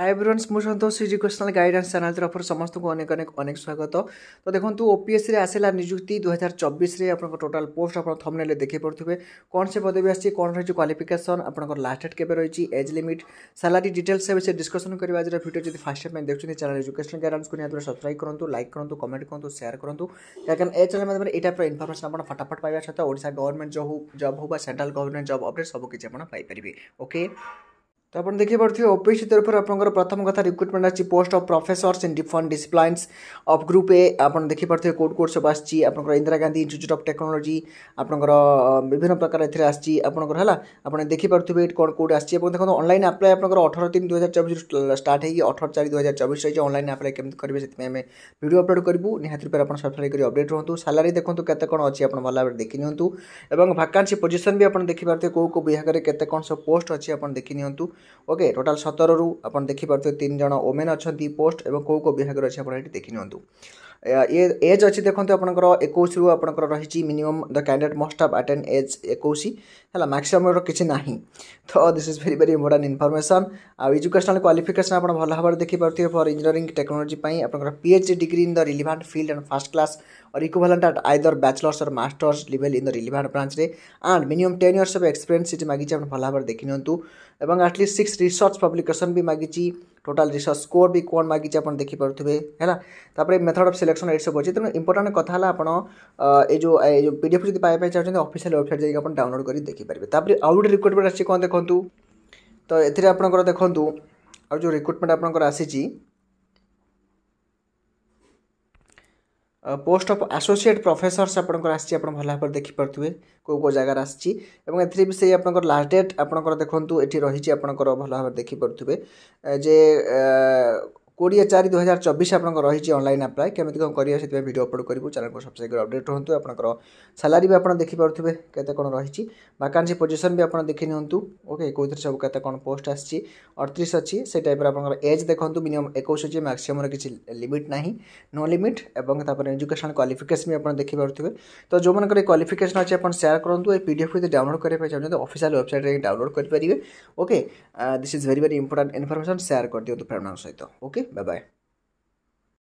High ବ୍ରନ୍ସ ମୁଁ ସନ୍ତୋଷ educational guidance channel ତରଫରୁ ସମସ୍ତଙ୍କୁ ଅନେକ ଅନେକ ଅନେକ ସ୍ୱାଗତ ତ ଦେଖନ୍ତୁ ଓପିଏସ୍ସିରେ ଆସିଲା ନିଯୁକ୍ତି ଦୁଇହଜାର ଚବିଶରେ ଆପଣଙ୍କ ଟୋଟାଲ୍ ପୋଷ୍ଟ ଆପଣ ଥମ୍ନେଲେ ଦେଖିପାରୁଥିବେ କ'ଣ ସେ ପଦବୀ ଆସିଛି କ'ଣ ରହିଛି କ୍ୱାଲିଫିକେସନ୍ ଆପଣଙ୍କର ଲାଷ୍ଟ ଡେଟ୍ କେବେ ରହିଛି ଏଜ୍ ଲିମିଟ୍ ସାଲାରୀ ଡିଟେଲ୍ସ ଏବେ ସେ ଡିସ୍କସନ୍ କରିବା ଆଜିର ଭିଡ଼ିଓ ଯଦି ଫାର୍ଷ୍ଟ ଟାଇମ୍ ପାଇଁ ଦେଖୁଛନ୍ତି ଚ୍ୟାନେଲ୍ ଏଜୁକେସନାଲ୍ ଗାଇଡ଼ାନ୍ସକୁ ନିହାତି ସବସ୍କ୍ରାଇବ୍ କରନ୍ତୁ ଲାଇକ୍ କରନ୍ତୁ କମେଣ୍ଟ କରନ୍ତୁ ସେୟାର କରନ୍ତୁ କାରଣ ଏ ଚ୍ୟାନେଲ୍ ମାଧ୍ୟମରେ ଏଇ ଟାଇପ୍ର ଇନଫର୍ମେସନ୍ ଆପଣ ଫଟାଫଟ ପାଇବା ସହିତ ଓଡ଼ିଶା ଗଭର୍ଣ୍ଣମେଣ୍ଟ ଜବ୍ ଜବ୍ ହେଉ ବା ସେଣ୍ଟ୍ରାଲ୍ ଗଭର୍ଣ୍ଣମେଣ୍ଟ ଜବ୍ ଅପଡ଼େଟ୍ ସବୁକିଛି ଆପଣ ପାଇପାରିବେ ଓକେ ତ ଆପଣ ଦେଖିପାରୁଥିବେ ଓପିଏସ୍ସି ତରଫରୁ ଆପଣଙ୍କର ପ୍ରଥମ କଥା ରିକ୍ରୁଟମେଣ୍ଟ ଆସିଛି post of professors in different disciplines of group A ଆପଣ ଦେଖିପାରୁଥିବେ କେଉଁ କୋର୍ସ ସବୁ ଆସିଛି ଆପଣଙ୍କର Indira Gandhi institute of technology ଆପଣଙ୍କର ବିଭିନ୍ନ ପ୍ରକାର ଏଥିରେ ଆସିଛି ଆପଣଙ୍କର ହେଲା ଆପଣ ଦେଖିପାରୁଥିବେ ଏଠି କ'ଣ କେଉଁଠି ଆସିଛି ଏବଂ ଦେଖନ୍ତୁ ଅନଲାଇନ୍ ଆପ୍ଲାଏ ଆପଣଙ୍କର ଅଠର ତିନି ଦୁଇ ହଜାର ଚବିଶରୁ ଷ୍ଟାର୍ଟ ହେଇକି ଅଠର ଚାରି ଦୁଇ ହଜାର ଚବିଶ ରହିଛି ଅନଲାଇନ୍ ଆପ୍ଲାଏ କେମିତି କରିବେ ସେଥିପାଇଁ ଆମେ ଭିଡ଼ିଓ ଅପଲୋଡ଼ କରିବୁ ନିହାତି ରୂପରେ ଆପଣ ସବସ୍କ୍ରାଇବ୍ କରି ଅପଡ଼େଟ୍ ରୁହନ୍ତୁ ସାଲାରୀ ଦେଖନ୍ତୁ କେତେ କ'ଣ ଅଛି ଆପଣ ଭଲ ଭାବରେ ଦେଖି ନିଅନ୍ତୁ ଏବଂ ଭାକାନ୍ସି ପୋଜିସନ୍ ବି ଆପଣ ଦେଖିପାରୁଥିବେ କେଉଁ କେଉଁ ବିଭାଗରେ କେତେ କ'ଣ ସବୁ ପୋଷ୍ଟ ଅଛି ଆପଣ ଦେଖି ନିଅନ୍ତୁ ଓକେ ଟୋଟାଲ ସତରରୁ ଆପଣ ଦେଖିପାରୁଥିବେ ତିନି ଜଣ ଓମେନ୍ ଅଛନ୍ତି ପୋଷ୍ଟ ଏବଂ କେଉଁ କେଉଁ ବିଭାଗରେ ଅଛି ଆପଣ ଏଠି ଦେଖି एज अच्छी देखते आपंकर एक रु रही minimum the candidate must have at age एकोश है मैक्सीमम किसी ना तो this is very very important आउ आजुकेशनाल क्वाफिकेसन आप भल भाव देखिपे फर इंजिनियरिंग टेक्नोलोजी आप Ph degree in the relevant field and first class और इक्वलेंट आट आइदर बैचलर्स और masters level in the relevant branch and minimum ten years of experience ये आप भल भाव देखि निंतु एटलिस्ट सिक्स रिसर्च पब्लिकेसन भी मागिची ଟୋଟାଲ୍ ରିସର୍ଚ୍ଚ ସ୍କୋର୍ ବି କ'ଣ ମାଗିଛି ଆପଣ ଦେଖିପାରୁଥିବେ ହେଲା ତାପରେ ମେଥଡ଼୍ ଅଫ୍ ସିଲେକ୍ସନ୍ ଏଇସବୁ ଅଛି ତେଣୁ ଇମ୍ପୋର୍ଟାଣ୍ଟ କଥା ହେଲା ଆପଣ ଏ ଯେଉଁ ଏ ଯେଉଁ ପି ଡି ଏଫ୍ ଯଦି ପାଇବା ପାଇଁ ଚାହୁଁଛନ୍ତି ଅଫିସିଆଲ୍ ୱେବସାଇଟ୍ ଯାଇକି ଆପଣ ଡାଉନଲୋଡ଼୍ କରି ଦେଖିପାରିବେ ତାପରେ ଆଉ ଗୋଟେ ରିକ୍ରୁଟମେଣ୍ଟ ଆସିଛି କ'ଣ ଦେଖନ୍ତୁ ତ ଏଥିରେ ଆପଣଙ୍କର ଦେଖନ୍ତୁ ଆଉ ଯେଉଁ ରିକ୍ରୁଟମେଣ୍ଟ ଆପଣଙ୍କର ଆସିଛି পোস্ট ଅଫ୍ ଆସୋସିଏଟ୍ ପ୍ରଫେସର୍ସ ଆପଣଙ୍କର ଆସିଛି ଆପଣ ଭଲ ଭାବରେ ଦେଖିପାରୁଥିବେ କେଉଁ କେଉଁ ଜାଗାରେ ଆସିଛି ଏବଂ ଏଥିରେ ବି ସେଇ ଆପଣଙ୍କର ଲାଷ୍ଟ ଡେଟ୍ ଆପଣଙ୍କର ଦେଖନ୍ତୁ ଏଠି ରହିଛି ଆପଣଙ୍କର ଭଲ ଭାବରେ ଦେଖିପାରୁଥିବେ ଯେ কোড়িয়ে চারি দুই হাজার চব্বিশ আপনার রয়েছে অনলাইন আপ্লাই কেমিতি কম করি সেই ভিডিও অপলোড করবু চ্যানেলকে সবসক্রাইব করে অপডেট হুম আপনার সালারি বি আপনার দেখিপারে কেতে কোণ রয়েছে ভাকান্সি পজিশন বি আপনার দেখি নিহত ওকে কেউথে সব কেতে কোণ পোস্ট আসছে অড়তিশ অছি সেই টাইপের আপনার এজ দেখুন মিনিমম একুশ অছি ম্যাক্সিমর কিছু লিমিট না নো লিমিট এবং তাপরে এজুকেশন কোয়ালিফিকেসন বি আপনার দেখিপারে তো এই কোয়ালিফিকেসন অছে আপনার সেয়ার করুন এই পিডিএফ যদি ডাউনলোড করা চাহুন অফিসিয়াল ওয়েবসাইট ডাউনলোড করে পেয়ে okay this is very very important information share করে দিও ফ্রেন্ডମାନଙ୍କ সহ ওকে Bye bye.